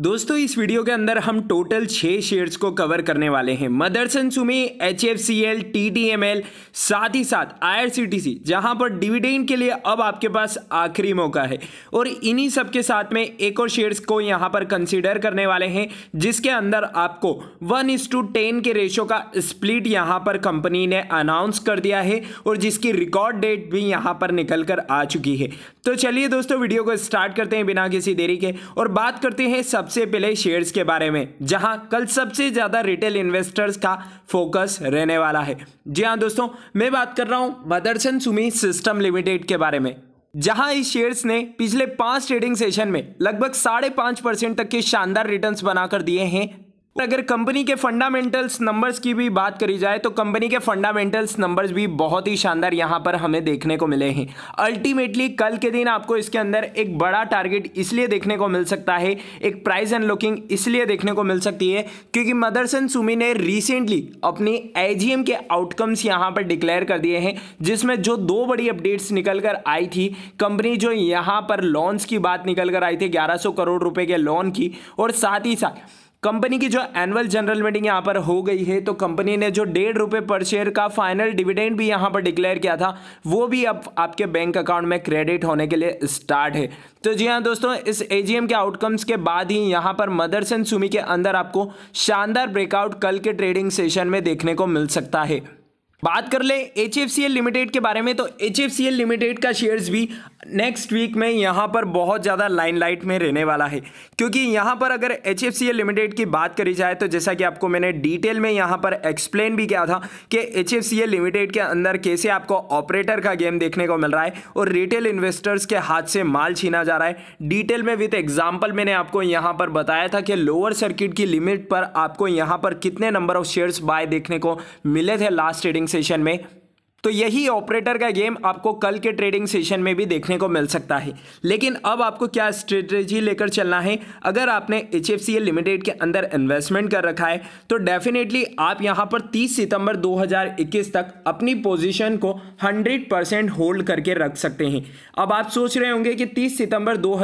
दोस्तों इस वीडियो के अंदर हम टोटल छः शेयर्स को कवर करने वाले हैं Motherson Sumi H F C L T T M L साथ ही साथ I R C T C जहाँ पर डिविडेंड के लिए अब आपके पास आखिरी मौका है और इन्हीं सब के साथ में एक और शेयर्स को यहाँ पर कंसिडर करने वाले हैं जिसके अंदर आपको वन इज टू टेन के रेशो का स्प्लिट यहाँ पर कंपनी ने अनाउंस कर दिया है और जिसकी रिकॉर्ड डेट भी यहाँ पर निकल कर आ चुकी है तो चलिए दोस्तों वीडियो को स्टार्ट करते हैं बिना किसी देरी के और बात करते हैं सबसे पहले शेयर्स के बारे में जहां कल सबसे ज़्यादा रिटेल इन्वेस्टर्स का फोकस रहने वाला है जी हाँ दोस्तों मैं बात कर रहा हूँ मदरसन सुमी सिस्टम लिमिटेड के बारे में जहां इस शेयर्स ने पिछले पांच ट्रेडिंग सेशन में लगभग साढ़े पांच परसेंट तक के शानदार रिटर्न्स बनाकर दिए हैं अगर कंपनी के फंडामेंटल्स नंबर्स की भी बात करी जाए तो कंपनी के फंडामेंटल्स नंबर्स भी बहुत ही शानदार यहां पर हमें देखने को मिले हैं अल्टीमेटली कल के दिन आपको इसके अंदर एक बड़ा टारगेट इसलिए देखने को मिल सकता है एक प्राइस लुकिंग इसलिए देखने को मिल सकती है क्योंकि मदरसन सुमी ने रिसेंटली अपनी एजीएम के आउटकम्स यहाँ पर डिक्लेयर कर दिए हैं जिसमें जो दो बड़ी अपडेट्स निकल कर आई थी कंपनी जो यहाँ पर लॉन्स की बात निकल कर आई थी ग्यारह करोड़ रुपए के लोन की और साथ ही साथ कंपनी की जो एनुअल जनरल मीटिंग यहाँ पर हो गई है तो कंपनी ने जो डेढ़ रुपये पर शेयर का फाइनल डिविडेंड भी यहाँ पर डिक्लेयर किया था वो भी अब आपके बैंक अकाउंट में क्रेडिट होने के लिए स्टार्ट है तो जी हाँ दोस्तों इस एजीएम के आउटकम्स के बाद ही यहाँ पर मदरसन सुमी के अंदर आपको शानदार ब्रेकआउट कल के ट्रेडिंग सेशन में देखने को मिल सकता है बात कर ले एच लिमिटेड के बारे में तो एच लिमिटेड का शेयर्स भी नेक्स्ट वीक में यहाँ पर बहुत ज़्यादा लाइन लाइट में रहने वाला है क्योंकि यहाँ पर अगर एच लिमिटेड की बात करी जाए तो जैसा कि आपको मैंने डिटेल में यहाँ पर एक्सप्लेन भी किया था कि एच लिमिटेड के अंदर कैसे आपको ऑपरेटर का गेम देखने को मिल रहा है और रिटेल इन्वेस्टर्स के हाथ से माल छीना जा रहा है डिटेल में विथ एग्जाम्पल मैंने आपको यहाँ पर बताया था कि लोअर सर्किट की लिमिट पर आपको यहाँ पर कितने नंबर ऑफ शेयर्स बाय देखने को मिले थे लास्ट ट्रेडिंग सेशन में तो यही ऑपरेटर का गेम आपको कल के ट्रेडिंग सेशन में भी देखने को मिल सकता है लेकिन अब आपको क्या स्ट्रेटेजी लेकर चलना है अगर आपने एच लिमिटेड के अंदर इन्वेस्टमेंट कर रखा है तो डेफिनेटली आप यहां पर 30 सितंबर 2021 तक अपनी पोजीशन को 100 परसेंट होल्ड करके रख सकते हैं अब आप सोच रहे होंगे कि तीस सितंबर दो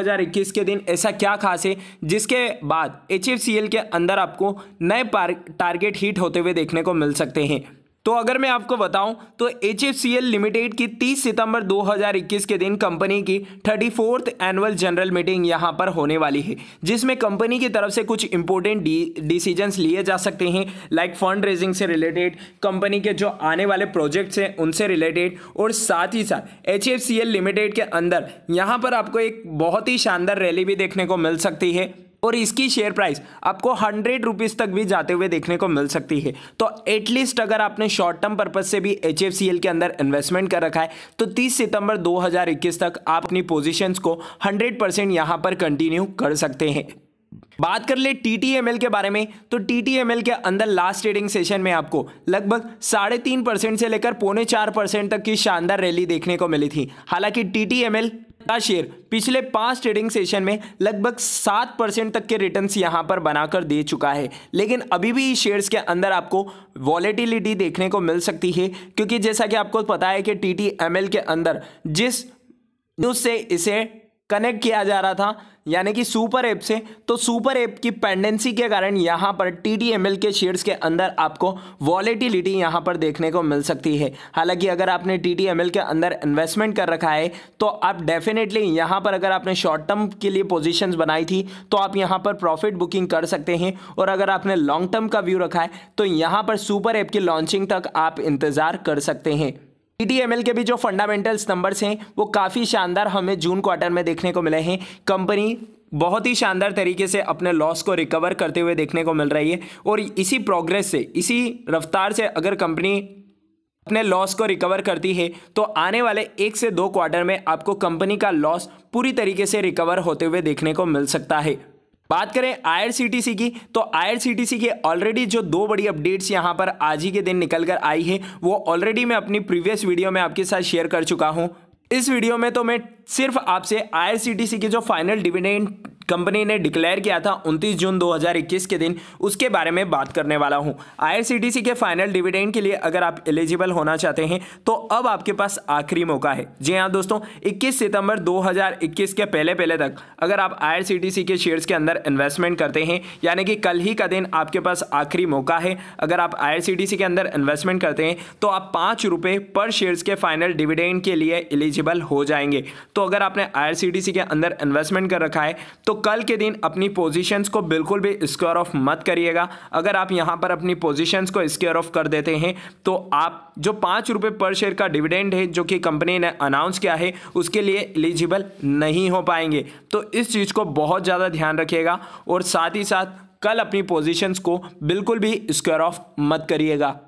के दिन ऐसा क्या खास है जिसके बाद एच के अंदर आपको नए टारगेट हीट होते हुए देखने को मिल सकते हैं तो अगर मैं आपको बताऊं तो एच लिमिटेड की 30 सितंबर 2021 के दिन कंपनी की thirty fourth annual general meeting यहां पर होने वाली है जिसमें कंपनी की तरफ से कुछ इंपॉर्टेंट डिसीजंस लिए जा सकते हैं लाइक फंड रेजिंग से रिलेटेड कंपनी के जो आने वाले प्रोजेक्ट्स हैं उनसे रिलेटेड और साथ ही साथ एच लिमिटेड के अंदर यहाँ पर आपको एक बहुत ही शानदार रैली भी देखने को मिल सकती है और इसकी शेयर प्राइस आपको हंड्रेड रुपीज़ तक भी जाते हुए देखने को मिल सकती है तो एटलीस्ट अगर आपने शॉर्ट टर्म पर्पज से भी एच के अंदर इन्वेस्टमेंट कर रखा है तो 30 सितंबर 2021 तक आप अपनी पोजीशंस को हंड्रेड परसेंट यहाँ पर कंटिन्यू कर सकते हैं बात कर ले टी टी एम एल के बारे में तो टी टी एम एल के अंदर लास्ट ट्रेडिंग सेशन में आपको लगभग साढ़े तीन परसेंट से लेकर पौने चार परसेंट तक की शानदार रैली देखने को मिली थी हालांकि टी शेयर पिछले पांच ट्रेडिंग सेशन में लगभग सात परसेंट तक के रिटर्न्स यहां पर बनाकर दे चुका है लेकिन अभी भी शेयर्स के अंदर आपको वॉलेटिलिटी देखने को मिल सकती है क्योंकि जैसा कि आपको पता है कि टी के अंदर जिस न्यूज़ से इसे कनेक्ट किया जा रहा था यानी कि सुपर ऐप से तो सुपर ऐप की पेंडेंसी के कारण यहाँ पर टी के शेयर्स के अंदर आपको वॉलेटिलिटी यहाँ पर देखने को मिल सकती है हालांकि अगर आपने टी के अंदर इन्वेस्टमेंट कर रखा है तो आप डेफिनेटली यहाँ पर अगर आपने शॉर्ट टर्म के लिए पोजीशंस बनाई थी तो आप यहाँ पर प्रॉफिट बुकिंग कर सकते हैं और अगर आपने लॉन्ग टर्म का व्यू रखा है तो यहाँ पर सुपर ऐप की लॉन्चिंग तक आप इंतज़ार कर सकते हैं ईटीएमएल के भी जो फंडामेंटल्स नंबर्स हैं वो काफ़ी शानदार हमें जून क्वार्टर में देखने को मिले हैं कंपनी बहुत ही शानदार तरीके से अपने लॉस को रिकवर करते हुए देखने को मिल रही है और इसी प्रोग्रेस से इसी रफ्तार से अगर कंपनी अपने लॉस को रिकवर करती है तो आने वाले एक से दो क्वार्टर में आपको कंपनी का लॉस पूरी तरीके से रिकवर होते हुए देखने को मिल सकता है बात करें आईआरसीटीसी की तो आईआरसीटीसी के ऑलरेडी जो दो बड़ी अपडेट्स यहाँ पर आज ही के दिन निकल कर आई है वो ऑलरेडी मैं अपनी प्रीवियस वीडियो में आपके साथ शेयर कर चुका हूं इस वीडियो में तो मैं सिर्फ आपसे आईआरसीटीसी के जो फाइनल डिविडेंड कंपनी ने डिक्लेयर किया था 29 जून 2021 के दिन उसके बारे में बात करने वाला हूं आईआरसीटीसी के फाइनल डिविडेंड के लिए अगर आप एलिजिबल होना चाहते हैं तो अब आपके पास आखिरी मौका है जी हाँ दोस्तों 21 सितंबर 2021 के पहले पहले तक अगर आप आईआरसीटीसी के शेयर्स के अंदर इन्वेस्टमेंट करते हैं यानी कि कल ही का दिन आपके पास आखिरी मौका है अगर आप आई के अंदर इन्वेस्टमेंट करते हैं तो आप पाँच रुपये पर शेयर्स के फाइनल डिविडेंड के लिए एलिजिबल हो जाएंगे तो अगर आपने आई के अंदर इन्वेस्टमेंट कर रखा है तो कल के दिन अपनी पोजीशंस को बिल्कुल भी स्क्वायर ऑफ मत करिएगा अगर आप यहाँ पर अपनी पोजीशंस को स्क्वायर ऑफ कर देते हैं तो आप जो पाँच रुपये पर शेयर का डिविडेंड है जो कि कंपनी ने अनाउंस किया है उसके लिए एलिजिबल नहीं हो पाएंगे तो इस चीज़ को बहुत ज़्यादा ध्यान रखिएगा और साथ ही साथ कल अपनी पोजीशंस को बिल्कुल भी स्क्वायर ऑफ मत करिएगा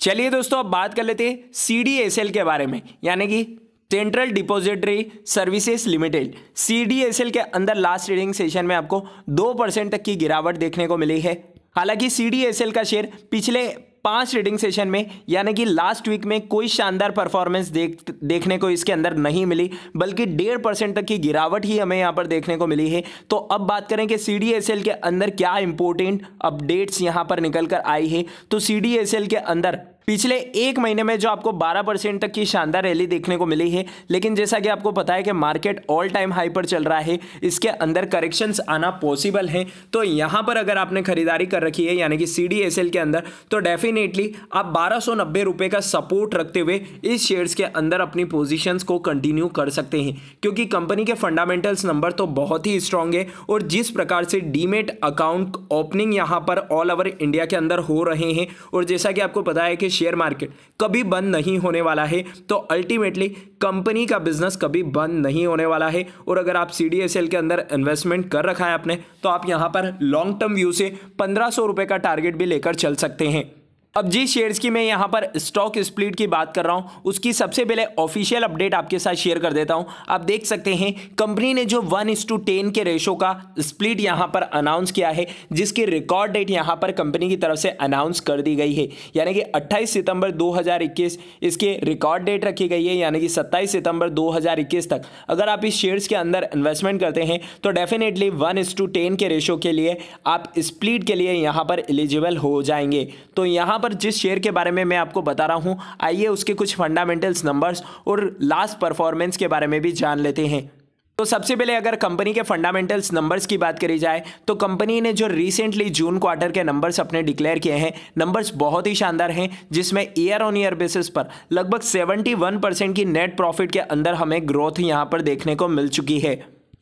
चलिए दोस्तों अब बात कर लेते हैं सी के बारे में यानी कि central depository services limited C के अंदर लास्ट ट्रेडिंग सेशन में आपको दो परसेंट तक की गिरावट देखने को मिली है हालांकि सी का शेयर पिछले पांच ट्रेडिंग सेशन में यानी कि लास्ट वीक में कोई शानदार परफॉर्मेंस देख देखने को इसके अंदर नहीं मिली बल्कि डेढ़ परसेंट तक की गिरावट ही हमें यहाँ पर देखने को मिली है तो अब बात करें कि सी के अंदर क्या इंपॉर्टेंट अपडेट्स यहाँ पर निकल कर आई है तो सी के अंदर पिछले एक महीने में जो आपको 12 परसेंट तक की शानदार रैली देखने को मिली है लेकिन जैसा कि आपको पता है कि मार्केट ऑल टाइम हाई पर चल रहा है इसके अंदर करेक्शंस आना पॉसिबल है तो यहाँ पर अगर आपने खरीदारी कर रखी है यानी कि सी के अंदर तो डेफिनेटली आप बारह रुपये का सपोर्ट रखते हुए इस शेयर्स के अंदर अपनी पोजिशन को कंटिन्यू कर सकते हैं क्योंकि कंपनी के फंडामेंटल्स नंबर तो बहुत ही स्ट्रांग है और जिस प्रकार से डीमेट अकाउंट ओपनिंग यहाँ पर ऑल ओवर इंडिया के अंदर हो रहे हैं और जैसा कि आपको पता है कि शेयर मार्केट कभी बंद नहीं होने वाला है तो अल्टीमेटली कंपनी का बिजनेस कभी बंद नहीं होने वाला है और अगर आप सी के अंदर इन्वेस्टमेंट कर रखा है आपने तो आप यहाँ पर लॉन्ग टर्म व्यू से पंद्रह सौ का टारगेट भी लेकर चल सकते हैं अब जिस शेयर्स की मैं यहाँ पर स्टॉक स्प्लिट की बात कर रहा हूँ उसकी सबसे पहले ऑफिशियल अपडेट आपके साथ शेयर कर देता हूँ आप देख सकते हैं कंपनी ने जो वन इस टू टेन के रेशो का स्प्लिट यहाँ पर अनाउंस किया है जिसकी रिकॉर्ड डेट यहाँ पर कंपनी की तरफ से अनाउंस कर दी गई है यानी कि 28 सितंबर 2021 इसके रिकॉर्ड डेट रखी गई है यानी कि सत्ताईस सितंबर दो तक अगर आप इस शेयर्स के अंदर इन्वेस्टमेंट करते हैं तो definitely one is to ten के रेशो के लिए आप स्प्लिट के लिए यहाँ पर एलिजिबल हो जाएंगे तो यहाँ पर जिस शेयर के बारे में मैं आपको बता रहा हूँ आइए उसके कुछ फंडामेंटल्स नंबर्स और लास्ट परफॉर्मेंस के बारे में भी जान लेते हैं तो सबसे पहले अगर कंपनी के फंडामेंटल्स नंबर्स की बात करी जाए तो कंपनी ने जो रिसेंटली जून क्वार्टर के नंबर्स अपने डिक्लेयर किए हैं नंबर्स बहुत ही शानदार हैं जिसमें ईयर ऑन ईयर बेसिस पर लगभग 71 परसेंट की नेट प्रॉफिट के अंदर हमें ग्रोथ यहां पर देखने को मिल चुकी है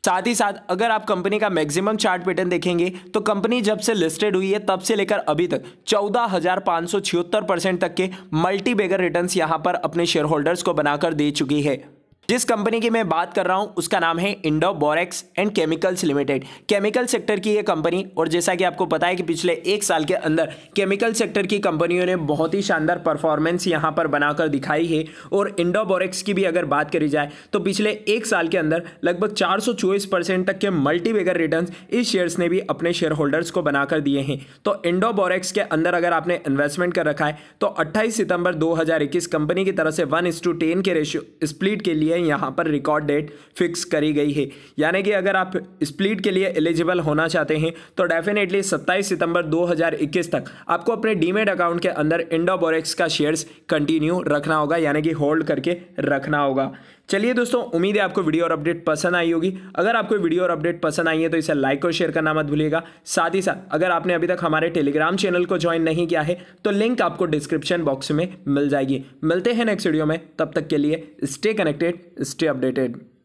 साथ ही साथ अगर आप कंपनी का मैक्सिमम चार्ट पैटर्न देखेंगे तो कंपनी जब से लिस्टेड हुई है तब से लेकर अभी तक चौदह परसेंट तक के मल्टी बेगर रिटर्न्स यहां पर अपने शेयर होल्डर्स को बनाकर दे चुकी है जिस कंपनी की मैं बात कर रहा हूँ उसका नाम है Indo Borax and Chemicals Limited chemical sector की ये कंपनी और जैसा कि आपको पता है कि पिछले एक साल के अंदर केमिकल सेक्टर की कंपनियों ने बहुत ही शानदार परफॉर्मेंस यहाँ पर बनाकर दिखाई है और इंडो बोरेक्स की भी अगर बात करी जाए तो पिछले एक साल के अंदर लगभग चार तक के मल्टीवेगर रिटर्न इस शेयर्स ने भी अपने शेयर होल्डर्स को बनाकर दिए हैं तो इंडो बोरेक्स के अंदर अगर आपने इन्वेस्टमेंट कर रखा है तो अट्ठाईस सितंबर दो कंपनी की तरफ से वन टू टेन के रेशियो स्प्लिट के लिए हैं यहाँ पर रिकॉर्ड डेट फिक्स करी गई है यानी कि अगर आप स्प्लिट के लिए एलिजिबल होना चाहते हैं तो डेफिनेटली 27 सितंबर 2021 तक आपको अपने डीमेट अकाउंट के अंदर इंडोबोरेक्स का शेयर्स कंटिन्यू रखना होगा यानी कि होल्ड करके रखना होगा चलिए दोस्तों उम्मीद है आपको वीडियो और अपडेट पसंद आई होगी अगर आपको वीडियो और अपडेट पसंद आई है तो इसे लाइक और शेयर करना मत भूलिएगा साथ ही साथ अगर आपने अभी तक हमारे टेलीग्राम चैनल को ज्वाइन नहीं किया है तो लिंक आपको डिस्क्रिप्शन बॉक्स में मिल जाएगी मिलते हैं नेक्स्ट वीडियो में तब तक के लिए स्टे कनेक्टेड स्टे अपडेटेड